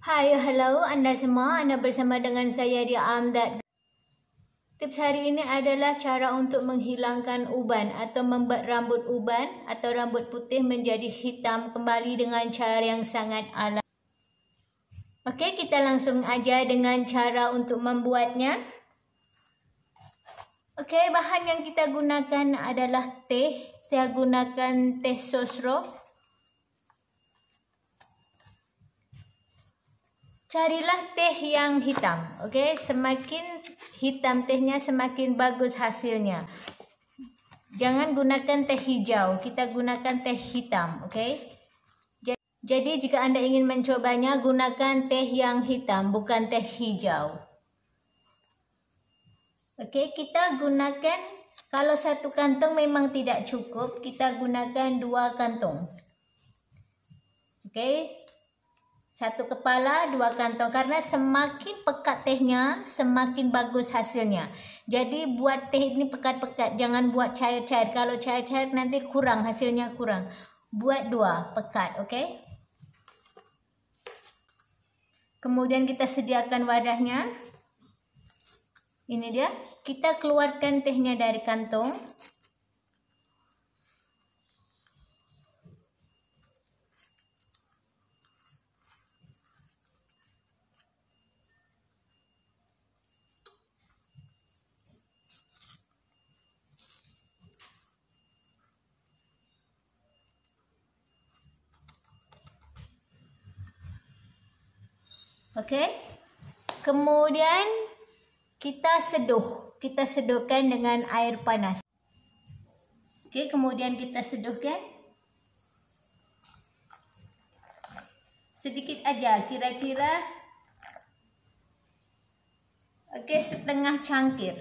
Hai, hello anda semua. Anda bersama dengan saya di Amdat. Tips hari ini adalah cara untuk menghilangkan uban atau membuat rambut uban atau rambut putih menjadi hitam kembali dengan cara yang sangat alam. Okey, kita langsung aja dengan cara untuk membuatnya. Okey, bahan yang kita gunakan adalah teh. Saya gunakan teh sosrof. carilah teh yang hitam oke okay? semakin hitam tehnya semakin bagus hasilnya jangan gunakan teh hijau kita gunakan teh hitam oke okay? jadi jika anda ingin mencobanya gunakan teh yang hitam bukan teh hijau oke okay? kita gunakan kalau satu kantong memang tidak cukup kita gunakan dua kantong oke okay? Satu kepala, dua kantong. Karena semakin pekat tehnya, semakin bagus hasilnya. Jadi buat teh ini pekat-pekat. Jangan buat cair-cair. Kalau cair-cair nanti kurang, hasilnya kurang. Buat dua pekat, oke? Okay? Kemudian kita sediakan wadahnya. Ini dia. Kita keluarkan tehnya dari kantong. Okey. Kemudian kita seduh. Kita seduhkan dengan air panas. Okey, kemudian kita seduhkan. Sedikit aja, kira-kira Okey, setengah cangkir.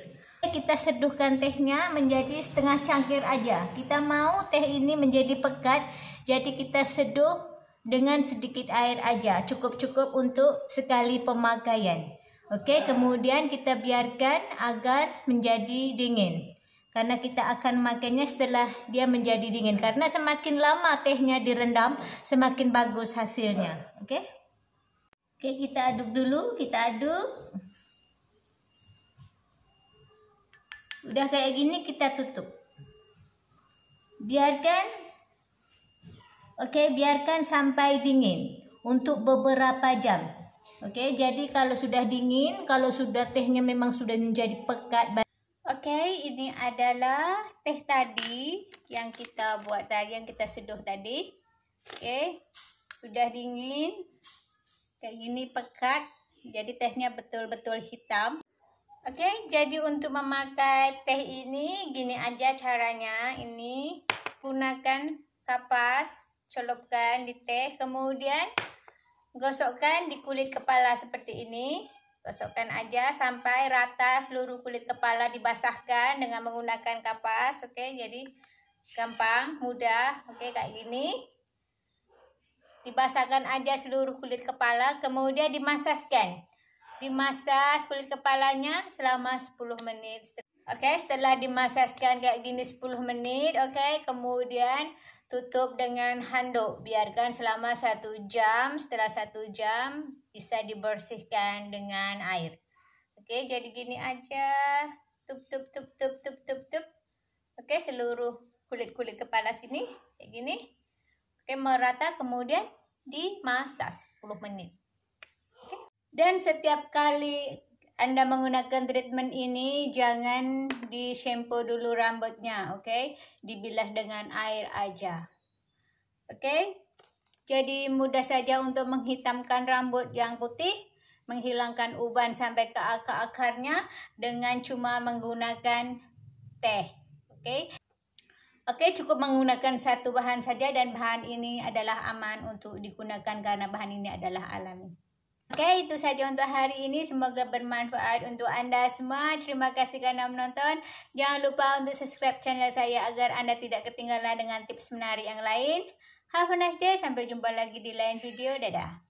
Kita seduhkan tehnya menjadi setengah cangkir aja. Kita mau teh ini menjadi pekat, jadi kita seduh dengan sedikit air aja, cukup-cukup untuk sekali pemakaian. Oke, kemudian kita biarkan agar menjadi dingin. Karena kita akan makannya setelah dia menjadi dingin. Karena semakin lama tehnya direndam, semakin bagus hasilnya. Oke? Oke, kita aduk dulu, kita aduk. Udah kayak gini kita tutup. Biarkan Oke, biarkan sampai dingin untuk beberapa jam. Oke, jadi kalau sudah dingin, kalau sudah tehnya memang sudah menjadi pekat. Oke, ini adalah teh tadi yang kita buat tadi, yang kita seduh tadi. Oke, sudah dingin. Kayak gini pekat, jadi tehnya betul-betul hitam. Oke, jadi untuk memakai teh ini, gini aja caranya. Ini gunakan kapas colokkan di teh. Kemudian gosokkan di kulit kepala seperti ini. Gosokkan aja sampai rata seluruh kulit kepala dibasahkan dengan menggunakan kapas. Oke, okay? jadi gampang, mudah. Oke, okay, kayak gini. Dibasahkan aja seluruh kulit kepala, kemudian dimasaskan. Dimasas kulit kepalanya selama 10 menit. Oke, okay, setelah dimasaskan kayak gini 10 menit, oke, okay, kemudian Tutup dengan handuk, biarkan selama satu jam. Setelah satu jam bisa dibersihkan dengan air. Oke, jadi gini aja. Tup, tup, tup, tup, tup, tup, tup. Oke, seluruh kulit-kulit kepala sini, kayak gini. Oke, merata kemudian dimasak 10 menit. Oke. Dan setiap kali anda menggunakan treatment ini, jangan di shampoo dulu rambutnya, oke? Okay? Dibilas dengan air aja. Oke? Okay? Jadi mudah saja untuk menghitamkan rambut yang putih, menghilangkan uban sampai ke akar-akarnya dengan cuma menggunakan teh. Oke? Okay? Oke, okay, cukup menggunakan satu bahan saja dan bahan ini adalah aman untuk digunakan karena bahan ini adalah alami. Oke, okay, itu saja untuk hari ini. Semoga bermanfaat untuk Anda semua. Terima kasih karena menonton. Jangan lupa untuk subscribe channel saya agar Anda tidak ketinggalan dengan tips menarik yang lain. Have a nice day. Sampai jumpa lagi di lain video. Dadah.